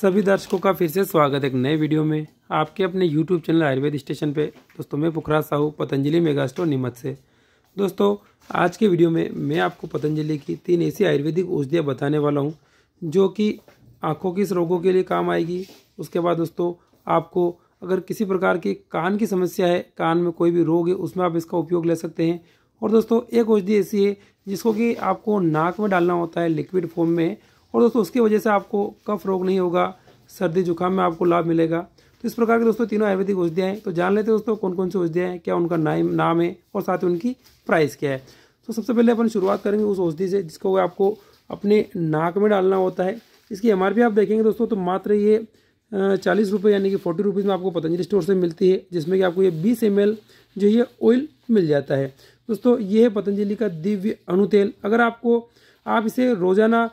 सभी दर्शकों का फिर से स्वागत है एक नए वीडियो में आपके अपने यूट्यूब चैनल आयुर्वेद स्टेशन पे दोस्तों मैं पुखराज साहू पतंजलि मेगा स्टोर नीमत से दोस्तों आज के वीडियो में मैं आपको पतंजलि की तीन ऐसी आयुर्वेदिक औषधियाँ बताने वाला हूँ जो कि आँखों के रोगों के लिए काम आएगी उसके बाद दोस्तों आपको अगर किसी प्रकार की कान की समस्या है कान में कोई भी रोग है उसमें आप इसका उपयोग ले सकते हैं और दोस्तों एक औषधि ऐसी है जिसको कि आपको नाक में डालना होता है लिक्विड फॉर्म में और दोस्तों उसकी वजह से आपको कफ रोग नहीं होगा सर्दी जुकाम में आपको लाभ मिलेगा तो इस प्रकार के दोस्तों तीनों आयुर्वेदिक औषधियाँ हैं तो जान लेते हैं दोस्तों कौन कौन सी औषधियाँ हैं क्या उनका नाम नाम है और साथ ही उनकी प्राइस क्या है तो सबसे पहले अपन शुरुआत करेंगे उस औषधि से जिसको आपको अपने नाक में डालना होता है इसकी एम आप देखेंगे दोस्तों तो मात्र ये चालीस रुपये यानी कि फोर्टी रुपीज़ में आपको पतंजलि स्टोर से मिलती है जिसमें कि आपको ये बीस एम जो ये ऑयल मिल जाता है दोस्तों ये है पतंजलि का दिव्य तेल अगर आपको आप इसे रोज़ाना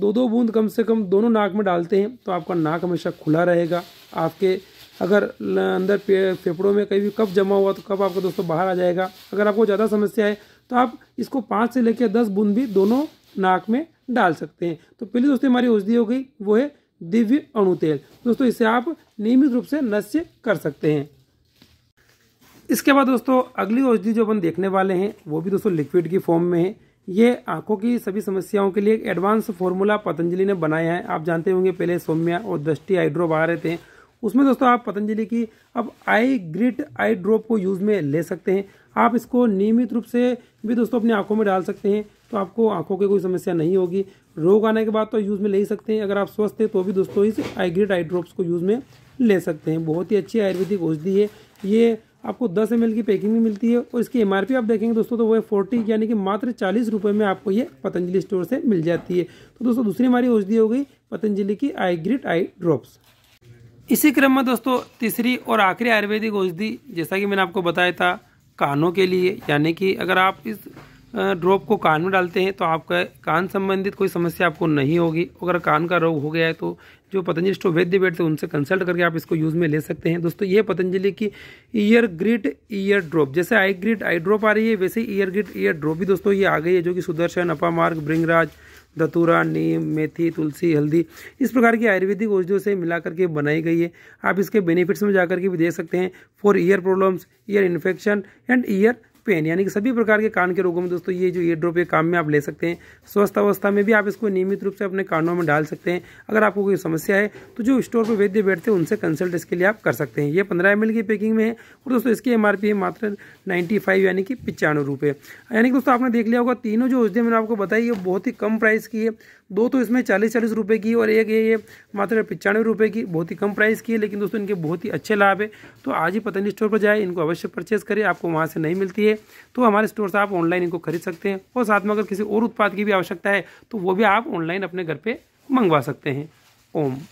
दो दो बूंद कम से कम दोनों नाक में डालते हैं तो आपका नाक हमेशा खुला रहेगा आपके अगर अंदर फेफड़ों में कहीं भी कफ जमा हुआ तो कफ आपका दोस्तों बाहर आ जाएगा अगर आपको ज़्यादा समस्या है तो आप इसको पाँच से लेकर दस बूंद भी दोनों नाक में डाल सकते हैं तो पहली दोस्तों हमारी औषधि हो गई वो है दिव्य अणुतेल दोस्तों इसे आप नियमित रूप से नश्य कर सकते हैं इसके बाद दोस्तों अगली औषधि जो अपन देखने वाले हैं वो भी दोस्तों लिक्विड की फॉर्म में है ये आंखों की सभी समस्याओं के लिए एक एडवांस फॉर्मूला पतंजलि ने बनाया है आप जानते होंगे पहले सौम्या और दृष्टि आई ड्रॉप आ रहे थे उसमें दोस्तों आप पतंजलि की अब आई ग्रिट आई ड्रॉप को यूज़ में ले सकते हैं आप इसको नियमित रूप से भी दोस्तों अपनी आंखों में डाल सकते हैं तो आपको आंखों की कोई समस्या नहीं होगी रोग आने के बाद तो यूज़ में ले ही सकते हैं अगर आप स्वस्थ हैं तो भी दोस्तों इस आई ग्रिट आई ड्रॉप्स को यूज़ में ले सकते हैं बहुत ही अच्छी आयुर्वेदिक औषधि है ये आपको दस एम की पैकिंग भी मिलती है और इसकी एम आप देखेंगे दोस्तों तो वो है फोर्टी यानी कि मात्र चालीस रुपये में आपको ये पतंजलि स्टोर से मिल जाती है तो दोस्तों दूसरी हमारी औषधि हो गई पतंजलि की आई ग्रिट आई ड्रॉप्स इसी क्रम में दोस्तों तीसरी और आखिरी आयुर्वेदिक औषधि जैसा कि मैंने आपको बताया था कानों के लिए यानी कि अगर आप इस ड्रॉप को कान में डालते हैं तो आपका कान संबंधित कोई समस्या आपको नहीं होगी अगर कान का रोग हो गया है तो जो पतंजलि स्टो वैद्य वेट से उनसे कंसल्ट करके आप इसको यूज़ में ले सकते हैं दोस्तों ये पतंजलि की ईयर ग्रिट ईयर ड्रॉप जैसे आई ग्रिट आई ड्रॉप आ रही है वैसे ईयर ग्रिट ईयर ड्रॉप भी दोस्तों ये आ गई है जो कि सुदर्शन अपामार्ग ब्रिंगराज धतूरा नीम मेथी तुलसी हल्दी इस प्रकार की आयुर्वेदिक औषधियों से मिलाकर के बनाई गई है आप इसके बेनिफिट्स में जाकर के भी देख सकते हैं for ear problems ear infection and ear pain यानी कि सभी प्रकार के कान के रोगों में दोस्तों ये जो ईयर ड्रॉप ये काम में आप ले सकते हैं स्वस्थ अवस्था में भी आप इसको नियमित रूप से अपने कानों में डाल सकते हैं अगर आपको कोई समस्या है तो जो स्टोर पर वैद्य बैठते हैं उनसे कंसल्ट इसके लिए आप कर सकते हैं ये पंद्रह एम की पैकिंग में है और दोस्तों इसकी एम है मात्र नाइन्टी यानी कि पचानवे रुपये यानी कि दोस्तों आपने देख लिया होगा तीनों जो औषधियाँ मैंने आपको बताई ये बहुत ही कम प्राइस की है दो तो इसमें चालीस चालीस रुपये की और एक ये मात्र पचानवे रुपये की बहुत ही कम प्राइस की है लेकिन दोस्तों इनके बहुत ही अच्छे लाभ है तो आज ही पतंजलि स्टोर पर जाए इनको अवश्य परचेज करें आपको वहाँ से नहीं मिलती है चाहिए तो हमारे स्टोर से आप ऑनलाइन इनको खरीद सकते हैं और साथ में अगर किसी और उत्पाद की भी आवश्यकता है तो वो भी आप ऑनलाइन अपने घर पर मंगवा सकते हैं ओम